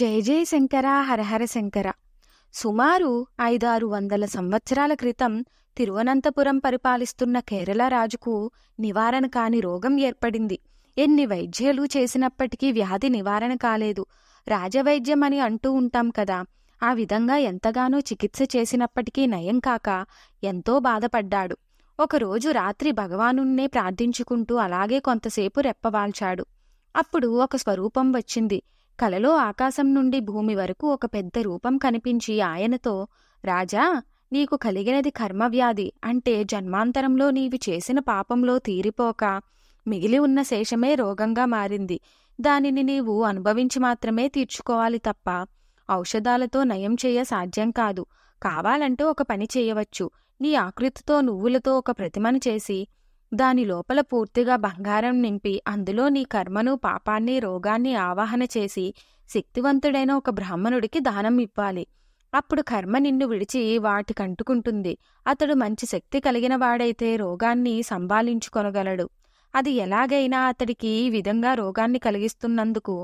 జయ జయ శంకర హరహర శంకర సుమారు ఐదారు వందల సంవత్సరాల క్రితం తిరువనంతపురం పరిపాలిస్తున్న కేరళ రాజుకు నివారణ కాని రోగం ఏర్పడింది ఎన్ని వైద్యాలు చేసినప్పటికీ వ్యాధి నివారణ కాలేదు రాజవైద్యం అని అంటూ ఉంటాం కదా ఆ విధంగా ఎంతగానో చికిత్స చేసినప్పటికీ నయం కాక ఎంతో బాధపడ్డాడు ఒకరోజు రాత్రి భగవానున్నే ప్రార్థించుకుంటూ అలాగే కొంతసేపు రెప్పవాల్చాడు అప్పుడు ఒక స్వరూపం వచ్చింది కలలో ఆకాశం నుండి భూమి వరకు ఒక పెద్ద రూపం కనిపించి ఆయనతో రాజా నీకు కలిగినది కర్మవ్యాధి అంటే జన్మాంతరంలో నీవి చేసిన పాపంలో తీరిపోక మిగిలి ఉన్న శేషమే రోగంగా మారింది దానిని నీవు అనుభవించి మాత్రమే తీర్చుకోవాలి తప్ప ఔషధాలతో నయం చేయ సాధ్యం కాదు కావాలంటే ఒక పని చేయవచ్చు నీ ఆకృతితో నువ్వులతో ఒక ప్రతిమను చేసి దాని లోపల పూర్తిగా బంగారం నింపి అందులో నీ కర్మను పాపాన్ని రోగాన్ని ఆవాహన చేసి శక్తివంతుడైన ఒక బ్రాహ్మణుడికి దానం ఇవ్వాలి అప్పుడు కర్మ నిన్ను విడిచి వాటి కంటుకుంటుంది అతడు మంచి శక్తి కలిగిన వాడైతే రోగాన్ని సంభాళించుకొనగలడు అది ఎలాగైనా అతడికి ఈ విధంగా రోగాన్ని కలిగిస్తున్నందుకు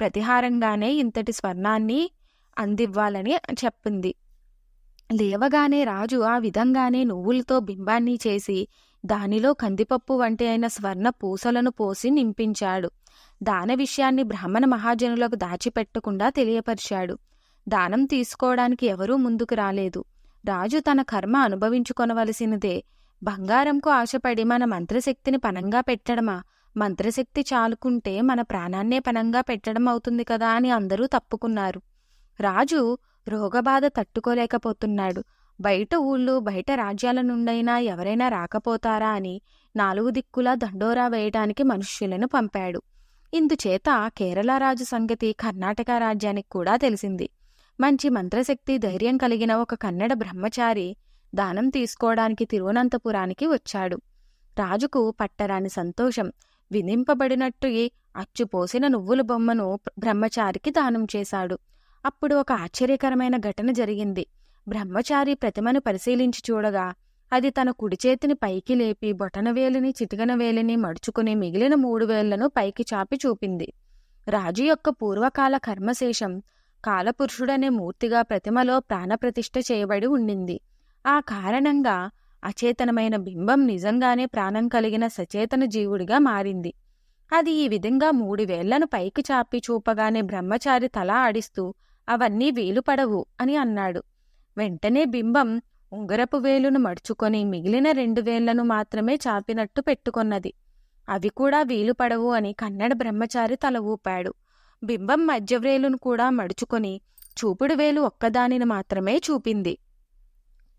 ప్రతిహారంగానే ఇంతటి స్వర్ణాన్ని అందివ్వాలని చెప్పింది లేవగానే రాజు ఆ విధంగానే నువ్వులతో బింబాన్ని చేసి దానిలో కందిపప్పు వంటి అయిన స్వర్ణ పూసలను పోసి నింపించాడు దాన విషయాన్ని బ్రాహ్మణ మహాజనులకు దాచిపెట్టకుండా తెలియపరిచాడు దానం తీసుకోవడానికి ఎవరూ ముందుకు రాలేదు రాజు తన కర్మ అనుభవించుకొనవలసినదే బంగారంకు ఆశపడి మన మంత్రశక్తిని పనంగా పెట్టడమా మంత్రశక్తి చాలుకుంటే మన ప్రాణాన్నే పనంగా పెట్టడం అవుతుంది కదా అని అందరూ తప్పుకున్నారు రాజు రోగబాధ తట్టుకోలేకపోతున్నాడు బయట ఊళ్ళు బయట రాజ్యాల నుండైనా ఎవరైనా రాకపోతారా అని నాలుగు దిక్కులా దండోరా వేయటానికి మనుష్యులను పంపాడు ఇందుచేత కేరళ రాజు సంగతి కర్ణాటక రాజ్యానికి కూడా తెలిసింది మంచి మంత్రశక్తి ధైర్యం కలిగిన ఒక కన్నడ బ్రహ్మచారి దానం తీసుకోవడానికి తిరువనంతపురానికి వచ్చాడు రాజుకు పట్టరాని సంతోషం వినింపబడినట్టు అచ్చుపోసిన నువ్వుల బొమ్మను బ్రహ్మచారికి దానం చేశాడు అప్పుడు ఒక ఆశ్చర్యకరమైన ఘటన జరిగింది బ్రహ్మచారి ప్రతిమను పరిశీలించి చూడగా అది తన కుడి చేతిని పైకి లేపి బొటనవేలిని చిటికనవేలిని మడుచుకుని మిగిలిన మూడు వేళ్లను పైకి చాపి చూపింది రాజు యొక్క పూర్వకాల కర్మశేషం కాలపురుషుడనే మూర్తిగా ప్రతిమలో ప్రాణప్రతిష్ఠ చేయబడి ఉండింది ఆ కారణంగా అచేతనమైన బింబం నిజంగానే ప్రాణం కలిగిన సచేతన జీవుడిగా మారింది అది ఈ విధంగా మూడు వేళ్లను పైకి చాపి చూపగానే బ్రహ్మచారి తలా ఆడిస్తూ అవన్నీ వీలుపడవు అని అన్నాడు వెంటనే బింబం ఉంగరపు వేలును మడుచుకొని మిగిలిన రెండు వేళ్లను మాత్రమే చాపినట్టు పెట్టుకొన్నది అవి కూడా వీలు పడవు అని కన్నడ బ్రహ్మచారి తల ఊపాడు బింబం మధ్యవ్రేలును కూడా మడుచుకొని చూపుడు వేలు ఒక్కదానిని మాత్రమే చూపింది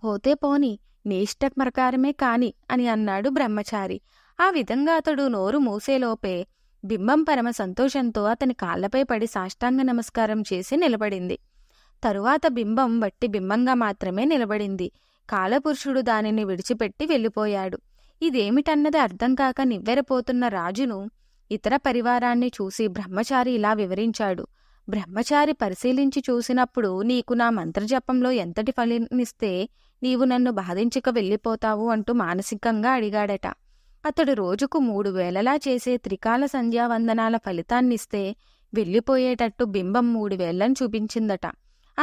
పోతే పోని నీ ప్రకారమే కాని అని అన్నాడు బ్రహ్మచారి ఆ విధంగా అతడు నోరు మూసేలోపే బింబం పరమ సంతోషంతో అతని కాళ్లపై పడి సాష్టాంగ నమస్కారం చేసి నిలబడింది తరువాత బింబం వట్టి బింబంగా మాత్రమే నిలబడింది కాలపురుషుడు దానిని విడిచిపెట్టి వెళ్ళిపోయాడు ఇదేమిటన్నది అర్థం కాక నివ్వెరపోతున్న రాజును ఇతర పరివారాన్ని చూసి బ్రహ్మచారి ఇలా వివరించాడు బ్రహ్మచారి పరిశీలించి చూసినప్పుడు నీకు నా మంత్రజపంలో ఎంతటి ఫలినిస్తే నీవు నన్ను బాధించక వెళ్ళిపోతావు అంటూ మానసికంగా అడిగాడట అతడు రోజుకు మూడు వేలలా చేసే త్రికాల సంధ్యావందనాల ఫలితాన్నిస్తే వెళ్ళిపోయేటట్టు బింబం మూడు వేళ్లను చూపించిందట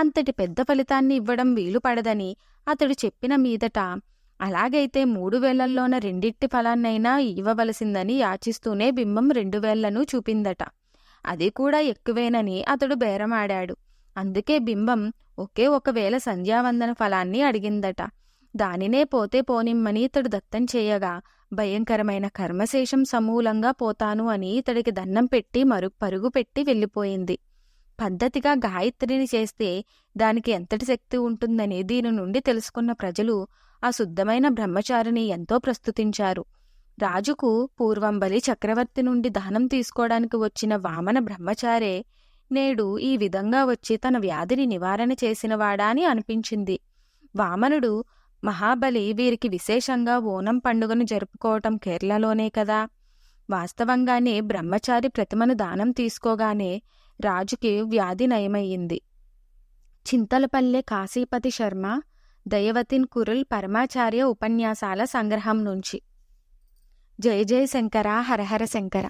అంతటి పెద్ద ఫలితాన్ని ఇవ్వడం వీలుపడదని అతడు చెప్పిన మీదట అలాగైతే మూడు వేలల్లోన రెండిట్టి ఫలాన్నైనా ఇవ్వవలసిందని యాచిస్తూనే బింబం రెండు వేళ్లను చూపిందట అది కూడా ఎక్కువేనని అతడు బేరమాడాడు అందుకే బింబం ఒకే ఒకవేళ సంధ్యావందన ఫలాన్ని అడిగిందట దానినే పోతే పోనిమ్మని ఇతడు దత్తం చేయగా భయంకరమైన కర్మశేషం సమూలంగా పోతాను అని ఇతడికి దన్నం పెట్టి మరు పరుగు పెట్టి వెళ్ళిపోయింది పద్ధతిగా గాయత్రిని చేస్తే దానికి ఎంతటి శక్తి ఉంటుందని దీని నుండి తెలుసుకున్న ప్రజలు ఆ శుద్ధమైన బ్రహ్మచారిని ఎంతో ప్రస్తుతించారు రాజుకు పూర్వం బలి చక్రవర్తి నుండి దానం తీసుకోవడానికి వచ్చిన వామన బ్రహ్మచారే నేడు ఈ విధంగా వచ్చి తన వ్యాధిని నివారణ చేసినవాడా అని అనిపించింది వామనుడు మహాబలి వీరికి విశేషంగా ఓనం పండుగను జరుపుకోవటం కేరళలోనే కదా వాస్తవంగానే బ్రహ్మచారి ప్రతిమను దానం తీసుకోగానే రాజుకి వ్యాధి నయమయ్యింది చింతలపల్లె కాశీపతి శర్మ దయవతిన్ కురుల్ పరమాచార్య ఉపన్యాసాల సంగ్రహం నుంచి జయ జయ శంకర హరహర శంకర